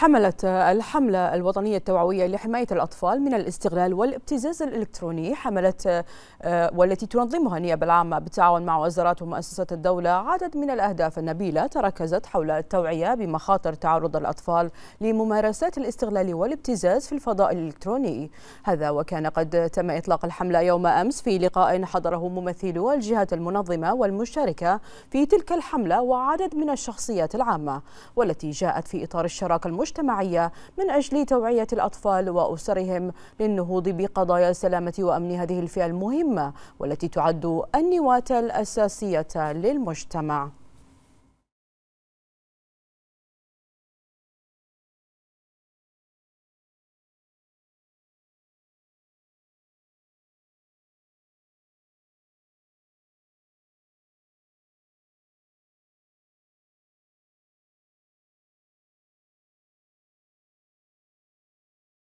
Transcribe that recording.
حملت الحملة الوطنية التوعوية لحماية الأطفال من الاستغلال والابتزاز الإلكتروني حملت آه، والتي تنظمها النيابة العامة بالتعاون مع وزارات ومؤسسات الدولة عدد من الأهداف النبيلة تركزت حول التوعية بمخاطر تعرض الأطفال لممارسات الاستغلال والابتزاز في الفضاء الإلكتروني هذا وكان قد تم إطلاق الحملة يوم أمس في لقاء حضره ممثلو الجهات المنظمة والمشاركة في تلك الحملة وعدد من الشخصيات العامة والتي جاءت في إطار الشراكة المشاركة المجتمعية من أجل توعية الأطفال وأسرهم للنهوض بقضايا سلامة وأمن هذه الفئة المهمة والتي تعد النواة الأساسية للمجتمع